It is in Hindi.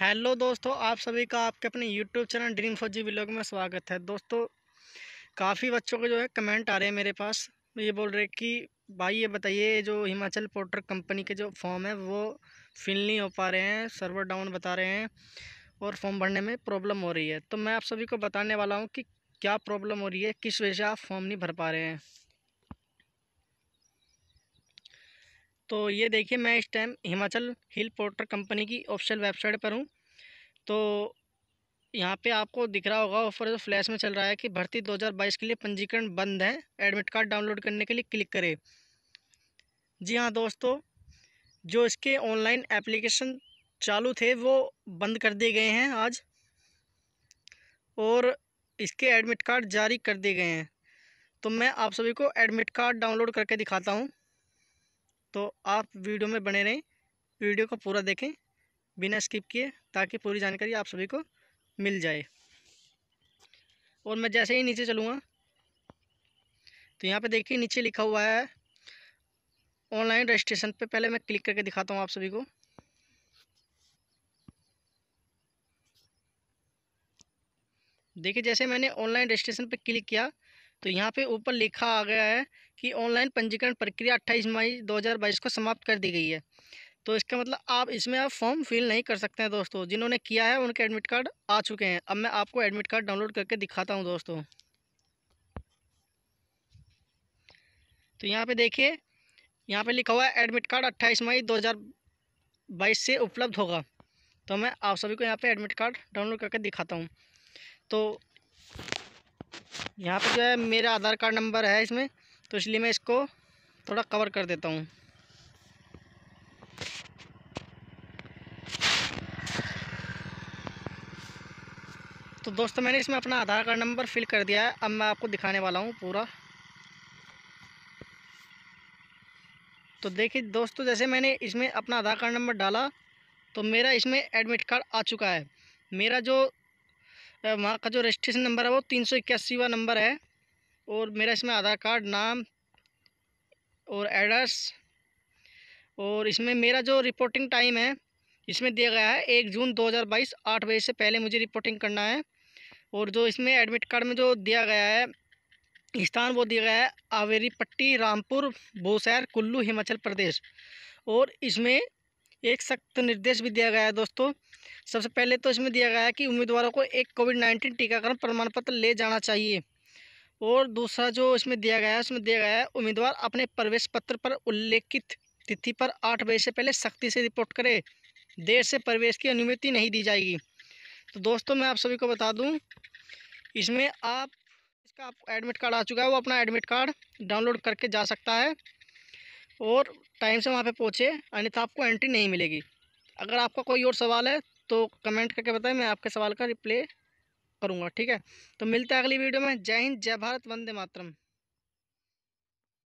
हेलो दोस्तों आप सभी का आपके अपने YouTube channel dream G blog में स्वागत है दोस्तों काफ़ी बच्चों के जो है कमेंट आ रहे हैं मेरे पास ये बोल रहे कि भाई ये बताइए जो हिमाचल पोर्टर कंपनी के जो फॉर्म है वो फिल नहीं हो पा रहे हैं सर्वर डाउन बता रहे हैं और फॉर्म भरने में प्रॉब्लम हो रही है तो मैं आप सभी को बताने वाला हूँ कि क्या प्रॉब्लम हो रही है किस वजह से आप फॉर्म नहीं भर पा रहे हैं तो ये देखिए मैं इस time Himachal hill porter company की ऑफिशियल वेबसाइट पर हूँ तो यहाँ पे आपको दिख रहा होगा ऑफर जो फ्लैश में चल रहा है कि भर्ती 2022 के लिए पंजीकरण बंद है एडमिट कार्ड डाउनलोड करने के लिए क्लिक करें जी हाँ दोस्तों जो इसके ऑनलाइन एप्लीकेशन चालू थे वो बंद कर दिए गए हैं आज और इसके एडमिट कार्ड जारी कर दिए गए हैं तो मैं आप सभी को एडमिट कार्ड डाउनलोड करके दिखाता हूँ तो आप वीडियो में बने रहें वीडियो को पूरा देखें बिना स्किप किए ताकि पूरी जानकारी आप सभी को मिल जाए और मैं जैसे ही नीचे चलूँगा तो यहाँ पे देखिए नीचे लिखा हुआ है ऑनलाइन रजिस्ट्रेशन पे पहले मैं क्लिक करके दिखाता हूँ आप सभी को देखिए जैसे मैंने ऑनलाइन रजिस्ट्रेशन पे क्लिक किया तो यहाँ पे ऊपर लिखा आ गया है कि ऑनलाइन पंजीकरण प्रक्रिया 28 मई 2022 को समाप्त कर दी गई है तो इसका मतलब आप इसमें आप फॉर्म फिल नहीं कर सकते हैं दोस्तों जिन्होंने किया है उनके एडमिट कार्ड आ चुके हैं अब मैं आपको एडमिट कार्ड डाउनलोड करके दिखाता हूँ दोस्तों तो यहाँ पे देखिए यहाँ पे लिखा हुआ है एडमिट कार्ड 28 मई 2022 से उपलब्ध होगा तो मैं आप सभी को यहाँ पे एडमिट कार्ड डाउनलोड करके दिखाता हूँ तो यहाँ पे जो है मेरा आधार कार्ड नंबर है इसमें तो इसलिए मैं इसको थोड़ा कवर कर देता हूँ तो दोस्तों मैंने इसमें अपना आधार कार्ड नंबर फिल कर दिया है अब मैं आपको दिखाने वाला हूँ पूरा तो देखिए दोस्तों जैसे मैंने इसमें अपना आधार कार्ड नंबर डाला तो मेरा इसमें एडमिट कार्ड आ चुका है मेरा जो वहाँ का जो रजिस्ट्रेशन नंबर है वो तीन सौ इक्यासीवा नंबर है और मेरा इसमें आधार कार्ड नाम और एड्रेस और इसमें मेरा जो रिपोर्टिंग टाइम है इसमें दिया गया है एक जून 2022 आठ बजे से पहले मुझे रिपोर्टिंग करना है और जो इसमें एडमिट कार्ड में जो दिया गया है स्थान वो दिया गया है आवेरी पट्टी रामपुर बोसैर कुल्लू हिमाचल प्रदेश और इसमें एक सख्त निर्देश भी दिया गया है दोस्तों सबसे पहले तो इसमें दिया गया है कि उम्मीदवारों को एक कोविड नाइन्टीन टीकाकरण प्रमाण पत्र ले जाना चाहिए और दूसरा जो इसमें दिया गया है उसमें दिया गया है उम्मीदवार अपने प्रवेश पत्र पर उल्लेखित तिथि पर आठ बजे से पहले सख्ती से रिपोर्ट करे देर से प्रवेश की अनुमति नहीं दी जाएगी तो दोस्तों मैं आप सभी को बता दूं इसमें आप इसका आप एडमिट कार्ड आ चुका है वो अपना एडमिट कार्ड डाउनलोड करके जा सकता है और टाइम से वहाँ पे पहुँचे अन्यथा आपको एंट्री नहीं मिलेगी अगर आपका कोई और सवाल है तो कमेंट करके बताएं मैं आपके सवाल का रिप्लाई करूँगा ठीक है तो मिलते हैं अगली वीडियो में जय हिंद जय भारत वंदे मातरम